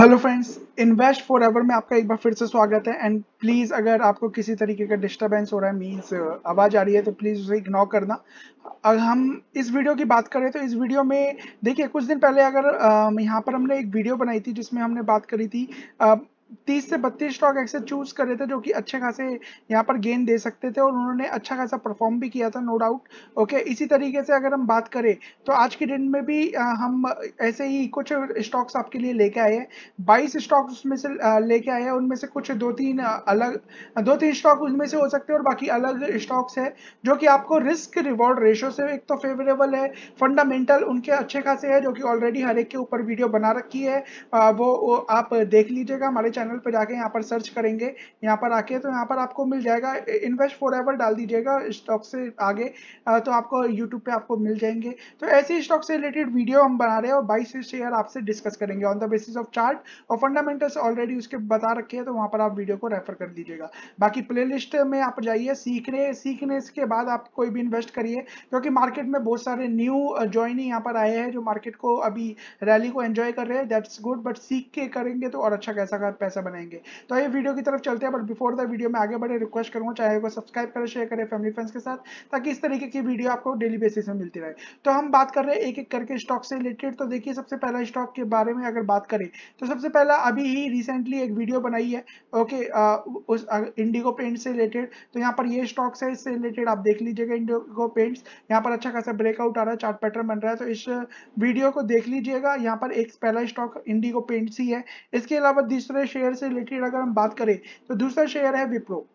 hello friends invest forever में आपका एक बार फिर से स्वागत है एंड प्लीज़ अगर आपको किसी तरीके का डिस्टरबेंस हो रहा है मीन्स uh, आवाज़ आ रही है तो प्लीज़ उसे इग्नोर करना अगर हम इस वीडियो की बात करें तो इस वीडियो में देखिए कुछ दिन पहले अगर um, यहाँ पर हमने एक वीडियो बनाई थी जिसमें हमने बात करी थी uh, 30 से 32 स्टॉक ऐसे चूज कर रहे थे जो कि अच्छे खासे यहाँ पर गेन दे सकते थे और उन्होंने अच्छा खासा परफॉर्म भी किया था नो डाउट ओके इसी तरीके से अगर हम बात करें तो आज के डेट में भी हम ऐसे ही कुछ स्टॉक्स आपके लिए लेके आए हैं बाईस स्टॉक्स उसमें से लेके आए हैं उनमें से कुछ दो तीन अलग दो तीन स्टॉक उनमें से हो सकते हैं और बाकी अलग स्टॉक्स है जो कि आपको रिस्क रिवॉर्ड रेशो से एक तो फेवरेबल है फंडामेंटल उनके अच्छे खासे है जो कि ऑलरेडी हर एक के ऊपर वीडियो बना रखी है वो आप देख लीजिएगा हमारे चैनल पर जाके यहाँ पर सर्च करेंगे यहाँ पर आके तो यहाँ पर आपको मिल जाएगा इन्वेस्ट फॉर एवर डाल दीजिएगा स्टॉक से आगे तो आपको यूट्यूब पे आपको मिल जाएंगे तो ऐसे स्टॉक से रिलेटेड वीडियो हम बना रहे हैं और बाईस शेयर आपसे डिस्कस करेंगे on the basis of chart और फंडामेंटल्स ऑलरेडी उसके बता रखे हैं तो वहाँ पर आप वीडियो को रेफर कर दीजिएगा बाकी प्ले में आप जाइए सीखने सीखने के बाद आप कोई भी इन्वेस्ट करिए क्योंकि मार्केट में बहुत सारे न्यू ज्वाइनिंग यहाँ पर आए हैं जो मार्केट को अभी रैली को एंजॉय कर रहे हैं दैट्स गुड बट सीख के करेंगे तो और अच्छा कैसा कर पैसा कैसे बनाएंगे तो आइए वीडियो की तरफ चलते हैं बट बिफोर द वीडियो में आगे बढ़े रिक्वेस्ट करूँगा चैनल को सब्सक्राइब करें शेयर करें फैमिली फ्रेंड्स के साथ ताकि इस तरीके की वीडियो आपको डेली बेसिस में मिलती रहे तो हम बात कर रहे हैं एक एक करके स्टॉक से रिलेटेड तो देखिए सबसे पहला स्टॉक के बारे में अगर बात करें तो सबसे पहला अभी ही रिसेंटली एक वीडियो बनाई है ओके उस इंडिगो पेंट से रिलेटेड तो यहाँ पर ये स्टॉक्स है इससे रिलेटेड आप देख लीजिएगा इंडिगो पेंट्स यहाँ पर अच्छा खासा ब्रेकआउट आ रहा है चार्ट पैटर्न बन रहा है तो इस वीडियो को देख लीजिएगा यहाँ पर एक पहला स्टॉक इंडिगो पेंट्स ही है इसके अलावा दूसरे शेयर से रिलेटेड अगर हम बात करें तो दूसरा शेयर है विप्रो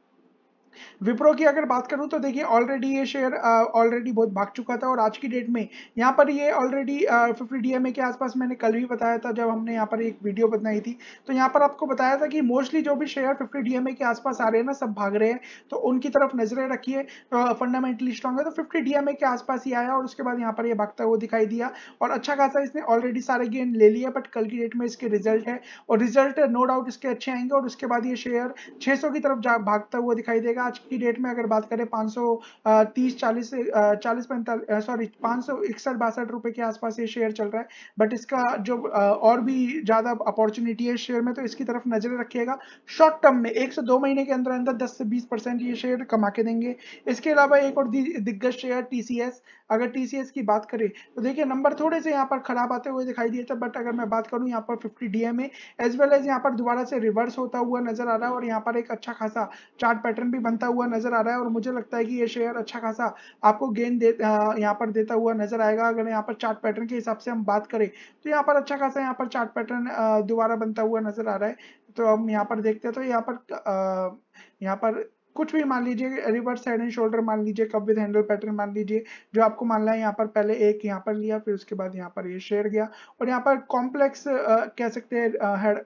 विप्रो की अगर बात करूं तो देखिए ऑलरेडी ये शेयर ऑलरेडी uh, बहुत भाग चुका था और आज की डेट में यहाँ पर ये ऑलरेडी फिफ्टी डी के आसपास मैंने कल भी बताया था जब हमने यहाँ पर एक वीडियो बनाई थी तो यहाँ पर आपको बताया था कि मोस्टली जो भी शेयर फिफ्टी डी के आसपास आ रहे हैं ना सब भाग रहे हैं तो उनकी तरफ नजरें रखिए फंडामेंटली तो स्ट्रॉन्ग है तो फिफ्टी डी के आसपास ही आया और उसके बाद यहाँ पर यह भागता हुआ दिखाई दिया और अच्छा खासा इसने ऑलरेडी सारे गेन ले लिया बट कल की डेट में इसके रिजल्ट है और रिजल्ट नो डाउट इसके अच्छे आएंगे और उसके बाद ये शेयर छह की तरफ भागता हुआ दिखाई देगा आज की डेट में अगर बात करें पाँच सौ तीस चालीस चालीस पैंतालीस सॉरी पाँच सौ इकसठ बासठ रुपये के आसपास ये शेयर चल रहा है बट इसका जो और भी ज़्यादा अपॉर्चुनिटी है शेयर में तो इसकी तरफ नजर रखिएगा शॉर्ट टर्म में एक से दो महीने के अंदर अंदर दस से बीस परसेंट ये शेयर कमा के देंगे इसके अलावा एक और दिग्गज शेयर टी अगर टी की बात करें तो देखिए नंबर थोड़े से यहाँ पर खराब आते हुए दिखाई दिए थे बट अगर मैं बात करूँ यहाँ पर fifty D M as well as यहाँ पर दोबारा से रिवर्स होता हुआ नजर आ रहा है और यहाँ पर एक अच्छा खासा चार्ट पैटर्न भी बन बनता हुआ नजर आ रहा है और मुझे लगता है कि ये शेयर अच्छा खासा आपको गेन दे यहाँ पर देता हुआ नजर आएगा अगर यहाँ पर चार्ट पैटर्न के हिसाब से हम बात करें तो यहाँ पर अच्छा खासा यहाँ पर चार्ट पैटर्न दोबारा बनता हुआ नजर आ रहा है तो हम यहाँ पर देखते हैं तो यहाँ पर यहाँ पर कुछ भी मान लीजिए रिवर्स हेड एंड शोल्डर मान लीजिए कप विद हैंडल पैटर्न मान लीजिए जो आपको मानना है यहाँ पर पहले एक यहाँ पर लिया फिर उसके बाद यहाँ पर ये शेयर गया और यहाँ पर कॉम्प्लेक्स कह सकते हैं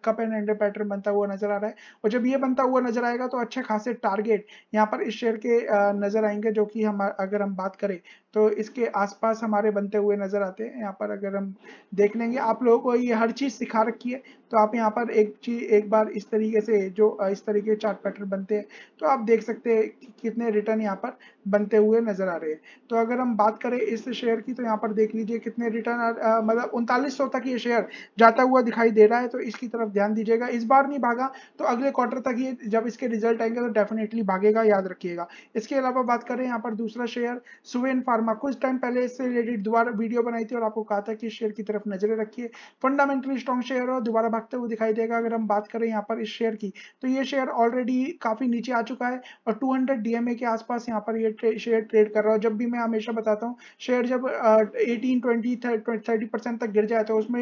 कप एंड हैंडल पैटर्न बनता हुआ नजर आ रहा है और जब ये बनता हुआ नजर आएगा तो अच्छे खासे टारगेट यहाँ पर इस शेयर के नजर आएंगे जो कि हम अगर हम बात करें तो इसके आसपास हमारे बनते हुए नज़र आते हैं यहाँ पर अगर हम देख लेंगे आप लोगों को ये हर चीज़ सिखा रखी है तो आप यहाँ पर एक चीज एक बार इस तरीके से जो इस तरीके चार्ट पैटर्न बनते हैं तो आप देख सकते हैं कि कितने रिटर्न यहाँ पर बनते हुए नज़र आ रहे हैं तो अगर हम बात करें इस शेयर की तो यहाँ पर देख लीजिए कितने रिटर्न मतलब उनतालीस तक ये शेयर जाता हुआ दिखाई दे रहा है तो इसकी तरफ ध्यान दीजिएगा इस बार नहीं भागा तो अगले क्वार्टर तक ये जब इसके रिजल्ट आएंगे तो डेफिनेटली भागेगा याद रखिएगा इसके अलावा बात करें यहाँ पर दूसरा शेयर सुवेन फार्म फार्मा कुछ टाइम पहले इससे रिलेटेड दोबारा वीडियो बनाई थी और आपको कहा था कि शेयर की तरफ नजरें रखिए फंडामेंटली स्ट्रॉन्ग शेयर और दोबारा भागते हुए दिखाई देगा अगर हम बात करें यहाँ पर इस शेयर की तो ये शेयर ऑलरेडी काफी नीचे आ चुका है और टू हंड्रेड के आसपास यहाँ पर ये ट्रे, शेयर ट्रेड कर रहा है जब भी मैं हमेशा बताता हूँ शेयर जब एटीन ट्वेंटी थर्टी परसेंट तक गिर जाए तो उसमें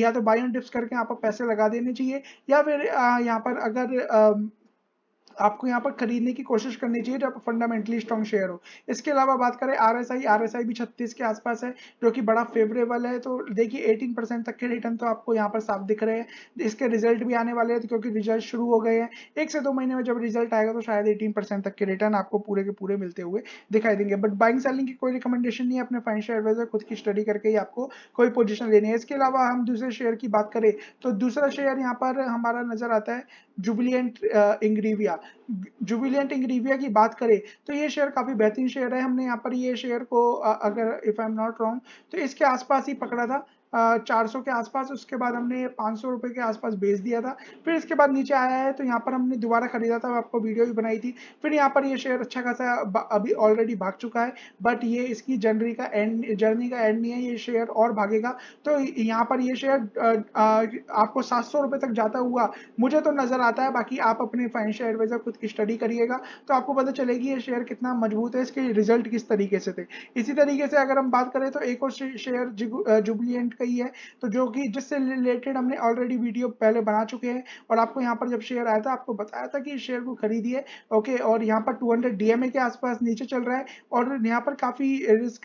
या तो बाई ऑन डिप्स करके यहाँ पर पैसे लगा देने चाहिए या फिर यहाँ पर अगर आ, आपको यहाँ पर खरीदने की कोशिश करनी चाहिए जब फंडामेंटली स्ट्रॉन्ग शेयर हो इसके अलावा बात करें R S I R S I भी छत्तीस के आसपास है जो कि बड़ा फेवरेबल है तो देखिए एटीन परसेंट तक के रिटर्न तो आपको यहाँ पर साफ दिख रहे हैं इसके रिजल्ट भी आने वाले हैं तो क्योंकि रिजल्ट शुरू हो गए हैं एक से दो महीने में जब रिजल्ट आएगा तो शायद एटीन परसेंट तक के रिटर्न आपको पूरे के पूरे मिलते हुए दिखाई देंगे बट बाइंग सेलिंग की कोई रिकमेंडेशन नहीं है अपने फाइनेंशियल एडवाइजर खुद की स्टडी करके ही आपको कोई पोजिशन लेनी है इसके अलावा हम दूसरे शेयर की बात करें तो दूसरा शेयर यहाँ पर हमारा नजर आता है जुबिलियंट इंग्रीविया जुबिलियंट इंग्रीविया की बात करें तो ये शेयर काफी बेहतरीन शेयर है हमने यहाँ पर ये शेयर को अगर if I am not wrong तो इसके आसपास ही पकड़ा था चार सौ के आसपास उसके बाद हमने पाँच सौ रुपये के आसपास बेच दिया था फिर इसके बाद नीचे आया है तो यहाँ पर हमने दोबारा खरीदा था आपको वीडियो भी बनाई थी फिर यहाँ पर ये शेयर अच्छा खासा अभी ऑलरेडी भाग चुका है बट ये इसकी जर्नी का एंड जर्नी का एंड नहीं है ये शेयर और भागेगा तो यहाँ पर ये शेयर आपको सात सौ तक जाता हुआ मुझे तो नज़र आता है बाकी आप अपने फाइनेंशियल एडवाइजर खुद की स्टडी करिएगा तो आपको पता चलेगी ये शेयर कितना मजबूत है इसके रिजल्ट किस तरीके से थे इसी तरीके से अगर हम बात करें तो एक और शेयर जुबलियंट का कही है तो जो कि जिससे रिलेटेड हमने ऑलरेडी वीडियो पहले बना चुके हैं और आपको यहाँ पर जब शेयर आया था आपको बताया था कि शेयर को खरीदिए ओके और यहाँ पर टू हंड्रेड डीएमए के आसपास नीचे चल रहा है और यहाँ पर काफ़ी risk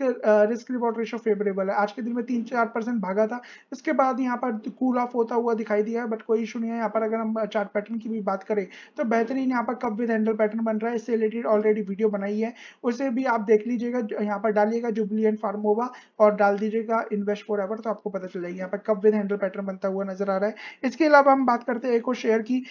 risk reward ratio favourable है आज के दिन में तीन चार परसेंट भागा था इसके बाद यहाँ पर कूल ऑफ होता हुआ दिखाई दिया है बट कोई इशू नहीं है यहाँ पर अगर हम चार्ट पैटर्न की भी बात करें तो बेहतरीन यहाँ पर कब विद हैंडल पैटर्न बन रहा है इससे रिलेटेड ऑलरेडी वीडियो बनाई है उसे भी आप देख लीजिएगा यहाँ पर डालिएगा जुबली एंड फार्मोवा और डाल दीजिएगा इन्वेस्ट फॉर तो आपको आपको पता चल जाएगी यहाँ पर कब विद हैंडल पैटर्न बनता हुआ नजर आ रहा है इसके अलावा हम बात करते हैं एक और शेयर की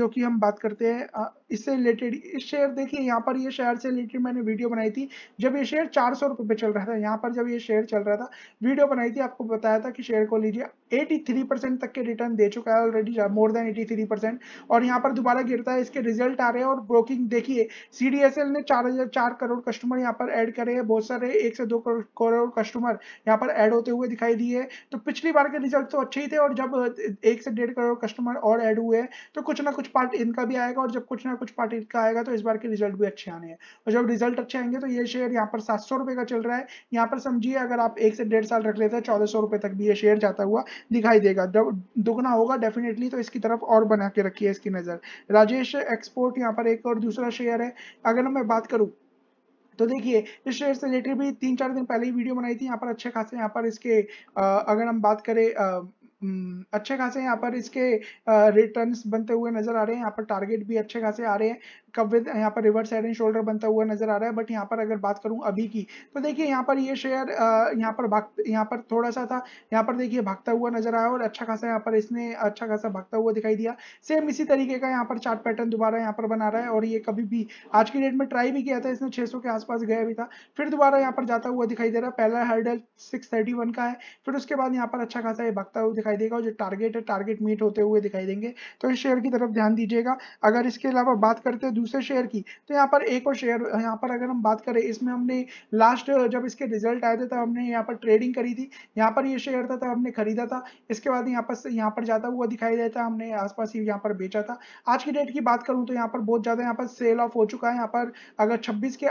जो कि हम बात करते हैं इससे रिलेटेड इस शेयर देखिए यहाँ पर ये शेयर से रिलेटेड मैंने वीडियो बनाई थी जब ये शेयर चार सौ रुपये पे चल रहा था यहाँ पर जब ये शेयर चल रहा था वीडियो बनाई थी आपको बताया था कि शेयर को लीजिए 83 परसेंट तक के रिटर्न दे चुका है ऑलरेडी मोर देन 83 परसेंट और यहाँ पर दोबारा गिरता है इसके रिजल्ट आ रहे हैं और ब्रोकिंग देखिए सी ने चार हजार चार करोड़ कस्टमर यहाँ पर एड करे हैं बहुत सारे एक से दो करोड़ कस्टमर यहाँ पर एड होते हुए दिखाई दिए तो पिछली बार के रिजल्ट तो अच्छे ही थे और जब एक से डेढ़ करोड़ कस्टमर और एड हुए तो कुछ ना कुछ पार्ट इनका भी आएगा और जब कुछ ना ना कुछ पार्टी का आएगा तो इस बार के रिजल्ट भी अच्छे आने हैं और जब रिजल्ट अच्छे आएंगे तो ये शेयर यहाँ पर सात सौ का चल रहा है यहाँ पर समझिए अगर आप एक से डेढ़ साल रख लेते हैं चौदह सौ तक भी ये शेयर जाता हुआ दिखाई देगा दुगना होगा डेफिनेटली तो इसकी तरफ और बना के रखिए इसकी नज़र राजेश एक्सपोर्ट यहाँ पर एक और दूसरा शेयर है अगर मैं बात करूँ तो देखिए इस शेयर से रिलेटेड भी तीन चार दिन पहले ही वीडियो बनाई थी यहाँ पर अच्छे खासे यहाँ पर इसके आ, अगर हम बात करें अच्छे खासे यहाँ पर इसके रिटर्न बनते हुए नजर आ रहे हैं यहाँ पर टारगेट भी अच्छे खासे आ रहे हैं कब विद यहाँ पर रिवर्स हेड एंड शोल्डर बनता हुआ नजर आ रहा है बट यहाँ पर अगर बात करूँ अभी की तो देखिए यहाँ पर ये शेयर यहाँ पर भाग यहाँ पर थोड़ा सा था यहाँ पर देखिए भागता हुआ नजर आया और अच्छा खासा यहाँ पर इसने अच्छा खासा भागता हुआ दिखाई दिया सेम इसी तरीके का यहाँ पर चार्ट पैटर्न दोबारा यहाँ पर बना रहा है और ये कभी भी आज की डेट में ट्राई भी किया था इसने 600 के आसपास गया भी था फिर दोबारा यहाँ पर जाता हुआ दिखाई दे रहा है पहला हर्डल सिक्स का है फिर उसके बाद यहाँ पर अच्छा खासा ये भागता हुआ दिखाई दिखाई देगा और जो टारगेट है टारगेट मीट होते हुए दिखाई देंगे तो इस शेयर की तरफ ध्यान दीजिएगा अगर इसके अलावा बात करते हैं दूसरे शेयर की तो यहाँ पर एक और शेयर यहाँ पर अगर हम बात करें इसमें हमने लास्ट जब इसके रिजल्ट आए थे तब हमने यहाँ पर ट्रेडिंग करी थी यहाँ पर ये शेयर था तब हमने खरीदा था इसके बाद यहाँ पर यहाँ पर जाता हुआ दिखाई देता हमने आसपास ही यहाँ पर बेचा था आज की डेट की बात करूँ तो यहाँ पर बहुत ज़्यादा यहाँ पर सेल ऑफ हो चुका है यहाँ पर अगर छब्बीस के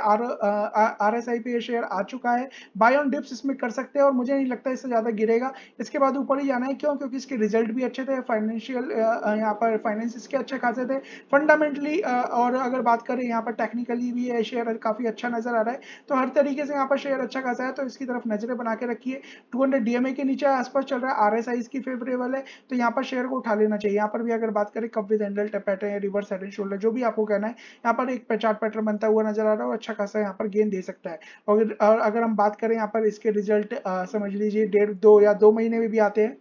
आर एस आई पे ये शेयर आ चुका है बाय ऑन डिप्स इसमें कर सकते हैं और मुझे नहीं लगता इससे ज़्यादा गिरेगा इसके बाद ऊपर ही जाना है क्यों क्योंकि इसके रिजल्ट भी अच्छे थे फाइनेंशियल यहाँ पर फाइनेंस इसके अच्छे खासे थे फंडामेंटली और अगर बात करें यहाँ पर टेक्निकली भी है शेयर काफ़ी अच्छा नजर आ रहा है तो हर तरीके से यहाँ पर शेयर अच्छा खासा है तो इसकी तरफ नजरें बना के रखिए टू हंड्रेड के नीचे आसपास चल रहा है आर एस आई इसकी फेवरेबल है तो यहाँ पर शेयर को उठा लेना चाहिए यहाँ पर भी अगर बात करें कब विद हैंडल टेप या रिवर्स हेड एंड शोल्डर जो भी आपको कहना है यहाँ पर एक चार्ट पैटर्न बनता हुआ नजर आ रहा है और अच्छा खासा यहाँ पर गेन दे सकता है और अगर हम बात करें यहाँ पर इसके रिजल्ट समझ लीजिए डेढ़ दो या दो महीने में भी आते हैं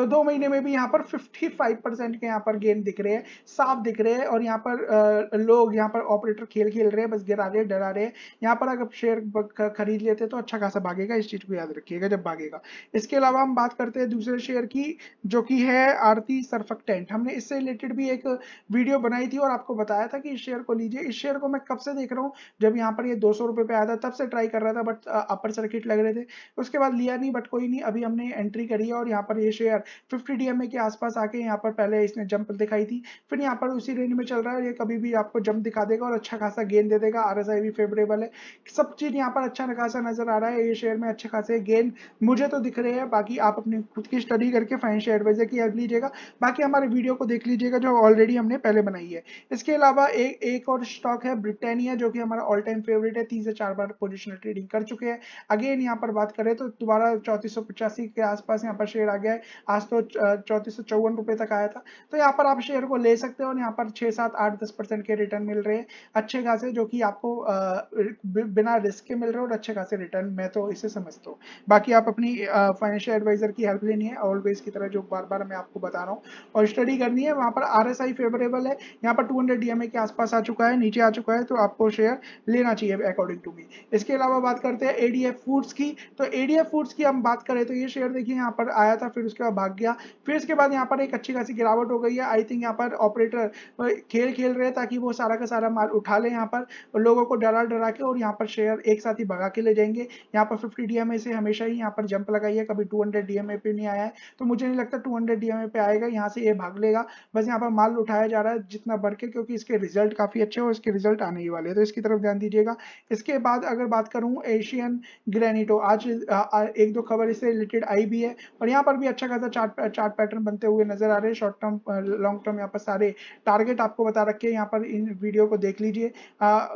तो दो महीने में भी यहाँ पर 55 परसेंट के यहाँ पर गेन दिख रहे हैं साफ दिख रहे हैं और यहाँ पर लोग यहाँ पर ऑपरेटर खेल खेल रहे हैं बस गिरा रहे डरा रहे हैं यहाँ पर अगर शेयर खरीद लेते तो अच्छा खासा भागेगा इस चीज़ को याद रखिएगा जब भागेगा इसके अलावा हम बात करते हैं दूसरे शेयर की जो कि है आरती सरफेक्टेंट हमने इससे रिलेटेड भी एक वीडियो बनाई थी और आपको बताया था कि इस शेयर को लीजिए इस शेयर को मैं कब से देख रहा हूँ जब यहाँ पर ये दो सौ पे आया था तब से ट्राई कर रहा था बट अपर सर्किट लग रहे थे उसके बाद लिया नहीं बट कोई नहीं अभी हमने एंट्री करी है और यहाँ पर ये शेयर फिफ्टी डीएमए के आसपास आके यहाँ पर पहले इसने जंप दिखाई थी फिर यहाँ पर उसी रेंज में चल रहा है ये कभी भी आपको जंप दिखा देगा और अच्छा खासा गेन दे देगा आर भी फेवरेबल है सब चीज़ यहाँ पर अच्छा खासा नजर आ रहा है ये शेयर में अच्छे खासे गेन मुझे तो दिख रहे हैं बाकी आप अपनी खुद की स्टडी करके फाइन शेयर एडवाइजर की हेल्प लीजिएगा बाकी हमारे वीडियो को देख लीजिएगा जो ऑलरेडी हमने पहले बनाई है इसके अलावा एक एक और स्टॉक है ब्रिटेनिया जो कि हमारा ऑल टाइम फेवरेट है तीन से चार बार पोजिशनल ट्रेडिंग कर चुके हैं अगेन यहाँ पर बात करें तो दोबारा चौतीस के आसपास यहाँ पर शेयर आ गया है आज तो चौंतीस सौ चौवन रुपये तक आया था तो यहाँ पर आप शेयर को ले सकते हो और यहाँ पर छः सात आठ दस परसेंट के रिटर्न मिल रहे हैं अच्छे खासे जो कि आपको बिना रिस्क के मिल रहे हो और अच्छे खासे रिटर्न मैं तो इसे समझता हूँ बाकी आप अपनी फाइनेंशियल एडवाइजर की हेल्प लेनी है ऑलवेज की तरह जो बार बार मैं आपको बता रहा हूँ और स्टडी करनी है वहाँ पर आर फेवरेबल है यहाँ पर टू हंड्रेड के आसपास आ चुका है नीचे आ चुका है तो आपको शेयर लेना चाहिए अकॉर्डिंग टू मी इसके अलावा बात करते हैं एडीएफ फूड्स की तो एडीएफ फूड्स की हम बात करें तो ये शेयर देखिए यहाँ पर आया था फिर उसके बाद भाग गया फिर इसके बाद यहाँ पर एक अच्छी खासी गिरावट हो गई है आई थिंक यहाँ पर ऑपरेटर खेल खेल रहे ताकि वो सारा का सारा माल उठा ले यहाँ पर लोगों को डरा डरा के और यहाँ पर शेयर एक साथ ही भगा के ले जाएंगे यहाँ पर फिफ्टी डी से हमेशा ही यहाँ पर जंप लगाई है कभी टू हंड्रेड पे नहीं आया है तो मुझे नहीं लगता टू हंड्रेड पे आएगा यहाँ से ये भाग लेगा बस यहाँ पर माल उठाया जा रहा है जितना बढ़ के क्योंकि इसके रिजल्ट काफ़ी अच्छे और इसके रिजल्ट आने ही वाले हैं तो इसकी तरफ ध्यान दीजिएगा इसके बाद अगर बात करूँ एशियन ग्रेनिटो आज एक दो खबर इससे रिलेटेड आई भी है और यहाँ पर भी अच्छा खासा चार्ट चार्ट पैटर्न बनते हुए नजर आ रहे हैं शॉर्ट टर्म लॉन्ग टर्म यहाँ पर सारे टारगेट आपको बता रखे हैं यहाँ पर इन वीडियो को देख लीजिए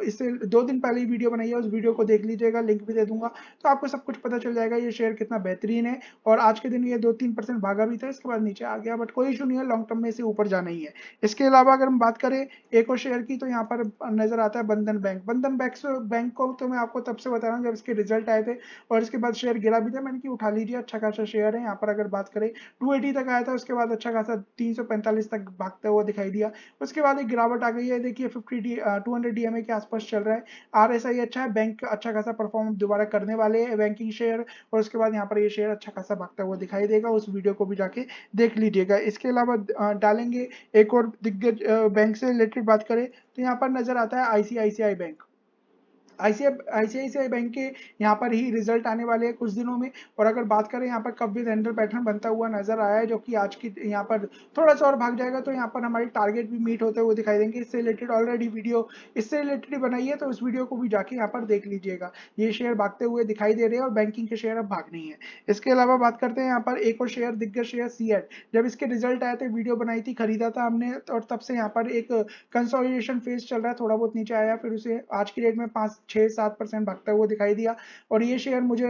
इससे दो दिन पहले ही वीडियो बनाई है उस वीडियो को देख लीजिएगा लिंक भी दे दूंगा तो आपको सब कुछ पता चल जाएगा ये शेयर कितना बेहतरीन है और आज के दिन ये दो तीन परसेंट भागा भी था इसके बाद नीचे आ गया बट कोई इशू नहीं है लॉन्ग टर्म में इसे ऊपर जाना ही है इसके अलावा अगर हम बात करें एक और शेयर की तो यहाँ पर नजर आता है बंधन बैंक बंधन बैंक बैंक को तो मैं आपको तब से बता रहा हूँ जब इसके रिजल्ट आए थे और इसके बाद शेयर गिरा भी था मैंने कि उठा लीजिए अच्छा खासा शेयर है यहाँ पर अगर बात करें 280 तक आया था उसके बाद अच्छा खासा 345 तक भागता हुआ दिखाई दिया उसके बाद एक गिरावट आ गई है देखिए 50 डी टू के आसपास चल रहा है आरएसआई अच्छा है बैंक अच्छा खासा परफॉर्म दोबारा करने वाले है बैंकिंग शेयर और उसके बाद यहाँ पर ये शेयर अच्छा खासा भागता हुआ दिखाई देगा उस वीडियो को भी जाके देख लीजिएगा इसके अलावा डालेंगे एक और दिग्गज बैंक से रिलेटेड बात करें तो यहाँ पर नजर आता है आईसीआईसीआई बैंक आईसीआईसीआई बैंक के यहाँ पर ही रिजल्ट आने वाले हैं कुछ दिनों में और अगर बात करें यहाँ पर कब भी रेंडर पैटर्न बनता हुआ नजर आया है जो कि आज की यहाँ पर थोड़ा सा और भाग जाएगा तो यहाँ पर हमारी टारगेट भी मीट होते हुए दिखाई देंगे इससे रिलेटेड ऑलरेडी वीडियो इससे रिलेटेड बनाई है तो उस वीडियो को भी जाके यहाँ पर देख लीजिएगा ये शेयर भागते हुए दिखाई दे रहे हैं और बैंकिंग के शेयर अब भाग नहीं है इसके अलावा बात करते हैं यहाँ पर एक और शेयर दिग्गज शेयर सी जब इसके रिजल्ट आए थे वीडियो बनाई थी खरीदा था हमने और तब से यहाँ पर एक कंसोलिडेशन फेज चल रहा है थोड़ा बहुत नीचे आया फिर उसे आज की डेट में पांच छः सात परसेंट भागता हुआ दिखाई दिया और ये शेयर मुझे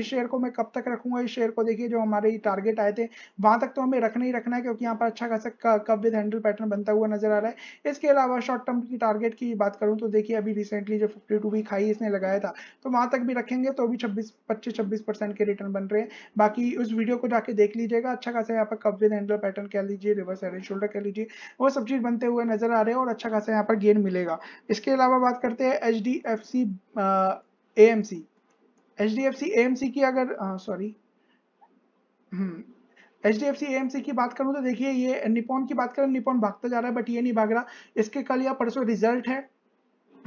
इस शेयर को मैं कब तक रखूंगा इस शेयर को देखिए जो हमारे टारगेट आए थे वहां तक तो हमें रखना ही रखना है क्योंकि यहाँ पर अच्छा खासा कब विद हैंडल पैटर्न बनता हुआ नजर आ रहा है इसके अलावा शॉर्ट टर्म की टारगेट की बात करूँ तो देखिए अभी रिसेंटली जो फिफ्टी टू वीक हाई इसने लगाया था तो वहां तक भी रखेंगे तो भी छब्बीस पच्चीस छब्बीस परसेंट के रिटर्न बन रहे हैं बाकी उस वीडियो को जाके देख लीजिएगा अच्छा खासा यहाँ पर कब विद हैंडल पैटर्न कह लीजिए रिवर्स हेड शोल्डर कह लीजिए वो सब चीज बनते हुए नजर आ रहे हैं और अच्छा खासा यहाँ पर गेन मिलेगा इसके अलावा बात करते हैं H D F C C A M C H D F C A M C की अगर sorry H D F C M C की बात करूं तो देखिए ये निपोन की बात करें निपोन भागता जा रहा है बट ये नहीं भाग रहा इसके कल या परसों रिजल्ट है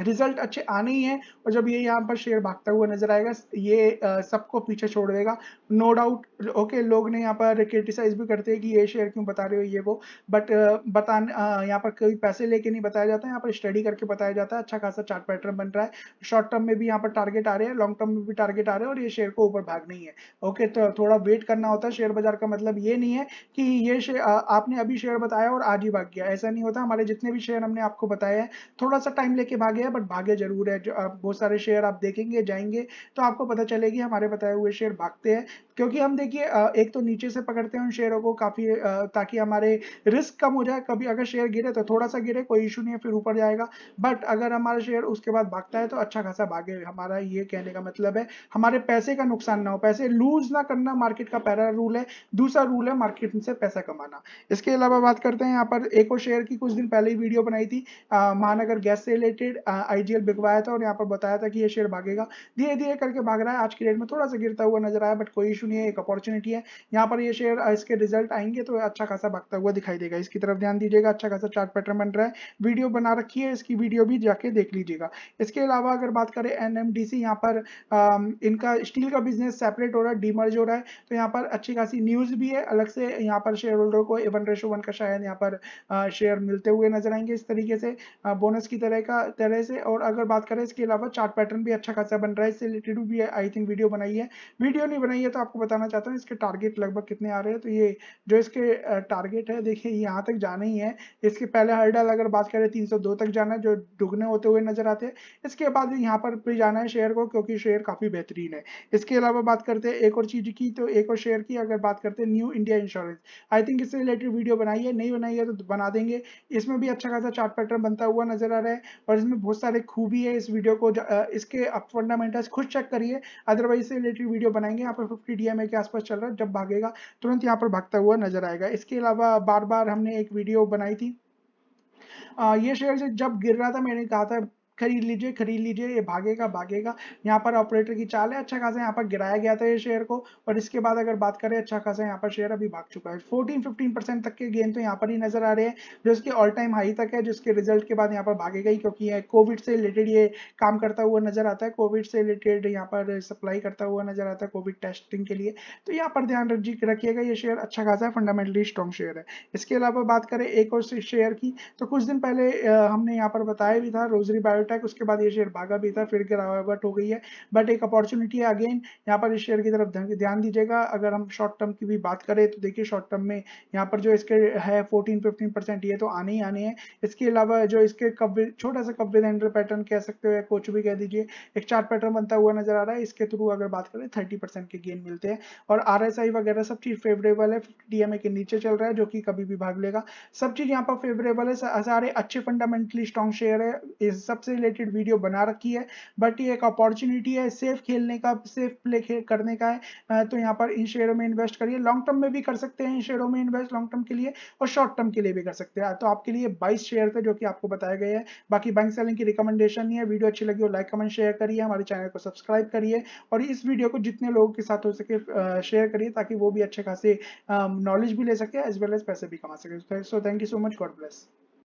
रिजल्ट अच्छे आने ही हैं और जब ये यहाँ पर शेयर भागता हुआ नजर आएगा ये सबको पीछे छोड़ देगा नो डाउट ओके लोग ने यहाँ पर क्रिटिसाइज भी करते हैं कि ये शेयर क्यों बता रहे हो ये वो बट बताने यहाँ पर कोई पैसे लेके नहीं बताया जाता है यहाँ पर स्टडी करके बताया जाता है अच्छा खासा चार्ट पैटर्न बन रहा है शॉर्ट टर्म में भी यहाँ पर टारगेट आ रहे हैं लॉन्ग टर्म में भी टारगेट आ रहे हैं और ये शेयर को ऊपर भाग नहीं है ओके तो थोड़ा वेट करना होता है शेयर बाजार का मतलब ये नहीं है कि ये आपने अभी शेयर बताया और आज ही भाग गया ऐसा नहीं होता हमारे जितने भी शेयर हमने आपको बताया है थोड़ा सा टाइम लेके भागे है बट भागे जरूर है जो आप बहुत सारे शेयर आप देखेंगे जाएंगे तो आपको पता चलेगी हमारे बताए हुए शेयर भागते हैं क्योंकि हम देखिए एक तो नीचे से पकड़ते हैं उन शेयरों को काफी ताकि हमारे रिस्क कम हो जाए कभी अगर शेयर गिरे तो थोड़ा सा गिरे कोई इशू नहीं है फिर ऊपर जाएगा बट अगर हमारा शेयर उसके बाद भागता है तो अच्छा खासा भागे हमारा ये कहने का मतलब है हमारे पैसे का नुकसान ना हो पैसे लूज ना करना मार्केट का पहला रूल है दूसरा रूल है मार्केट से पैसा कमाना इसके अलावा बात करते हैं यहाँ पर एक और शेयर की कुछ दिन पहले ही वीडियो बनाई थी महानगर गैस से रिलेटेड आई बिकवाया था और यहाँ पर बताया था कि ये शेयर भागेगा धीरे धीरे करके भाग रहा है आज की डेट में थोड़ा सा गिरता हुआ नजर आया बट कोई इशू नहीं है एक अपॉर्चुनिटी है यहाँ पर ये शेयर इसके रिजल्ट आएंगे तो अच्छा खासा भागता हुआ दिखाई देगा इसकी तरफ ध्यान दीजिएगा अच्छा खासा चार्ट पैटर्न बन रहा है वीडियो बना रखी है इसकी वीडियो भी जाके देख लीजिएगा इसके अलावा अगर बात करें एन एम डी सी यहाँ पर इनका स्टील का बिजनेस सेपरेट हो रहा है डीमर्ज हो रहा है तो यहाँ पर अच्छी खासी न्यूज़ भी है अलग से यहाँ पर शेयर होल्डर को एवन रेशो वन का शायद यहाँ पर शेयर मिलते हुए नजर आएंगे इस तरीके से बोनस की तरह का तरह से और अगर बात करें इसके अलावा चार्ट पैटर्न भी अच्छा खासा बन रहा है इससे रिलेटेड भी आई थिंक वीडियो बनाई है वीडियो नहीं बनाई है तो आपको बताना चाहता हूँ इसके टारगेट लगभग कितने आ रहे हैं तो ये जो इसके टारगेट है देखिए यहाँ तक जाना ही है इसके पहले हर्डल अगर बात करें तीन तक जाना है जो डुगने होते हुए नजर आते हैं इसके बाद यहाँ पर भी जाना है शेयर को क्योंकि शेयर काफी बेहतरीन है इसके अलावा बात करते हैं एक और चीज की तो एक और शेयर की अगर बात करते हैं New India Insurance I think इससे रिलेटेड वीडियो बनाई है नहीं बनाई है तो बना देंगे इसमें भी अच्छा खासा चार्ट पैटर्न बनता हुआ नजर आ रहा है और इसमें बहुत सारे खूबी है इस वीडियो को इसके फंडामेंटल्स खुद चेक करिए अदरवाइज से रिलेटेड वीडियो बनाएंगे यहाँ पर फिफ्टी डी के आसपास चल रहा है जब भागेगा तुरंत यहाँ पर भागता हुआ नजर आएगा इसके अलावा बार बार हमने एक वीडियो बनाई थी आ, ये शेयर जब गिर रहा था मैंने कहा था खरीद लीजिए खरीद लीजिए ये भागेगा भागेगा यहाँ पर ऑपरेटर की चाल है अच्छा खासा यहाँ पर गिराया गया था ये शेयर को और इसके बाद अगर बात करें अच्छा खासा यहाँ पर शेयर अभी भाग चुका है फोर्टीन फिफ्टीन परसेंट तक के गेन तो यहाँ पर ही नजर आ रहे हैं जो इसके ऑल टाइम हाई तक है जिसके रिजल्ट के बाद यहाँ पर भागेगा ही क्योंकि ये कोविड से रिलेटेड ये काम करता हुआ नजर आता है कोविड से रिलेटेड यहाँ पर सप्लाई करता हुआ नजर आता है कोविड टेस्टिंग के लिए तो यहाँ पर ध्यान रखिएगा ये शेयर अच्छा खासा है फंडामेंटली स्ट्रॉन्ग शेयर है इसके अलावा बात करें एक और शेयर की तो कुछ दिन पहले हमने यहाँ पर बताया भी था रोजरी बायो अटैक उसके बाद ये शेयर भागा भी था फिर गिरावट हो गई है बट एक अपॉर्चुनिटी है अगेन यहाँ पर इस शेयर की तरफ ध्यान दीजिएगा अगर हम शॉर्ट टर्म की भी बात करें तो देखिए शॉर्ट टर्म में यहाँ पर जो इसके है फोर्टीन फिफ्टीन परसेंट ये तो आने ही आने हैं इसके अलावा जो इसके कब छोटा सा कब एंडर पैटर्न कह सकते हो या कुछ भी कह दीजिए एक चार्ट पैटर्न बनता हुआ नजर आ रहा है इसके थ्रू अगर बात करें थर्टी के गेन मिलते हैं और आर वगैरह सब चीज फेवरेबल है डीएमए के नीचे चल रहा है जो कि कभी भी भाग लेगा सब चीज यहाँ पर फेवरेबल है सारे अच्छे फंडामेंटली स्ट्रॉन्ग शेयर है सबसे रिलेटेड वीडियो बना रखी है बट ये एक अपॉर्चुनिटी है सेफ खेलने का सेफ प्ले करने का है तो यहाँ पर इन शेयरों में इन्वेस्ट करिए लॉन्ग टर्म में भी कर सकते हैं इन शेयरों में इन्वेस्ट लॉन्ग टर्म के लिए और शॉर्ट टर्म के लिए भी कर सकते हैं तो आपके लिए बाईस शेयर थे जो कि आपको बताए गए हैं बाकी बैंक सेलिंग की रिकमेंडेशन नहीं है वीडियो अच्छी लगी हो लाइक कमेंट शेयर करिए हमारे चैनल को सब्सक्राइब करिए और इस वीडियो को जितने लोगों के साथ हो सके शेयर करिए ताकि वो भी अच्छे खासे नॉलेज भी ले सके एज वेल एज पैसे भी कमा सके so thank you so much God bless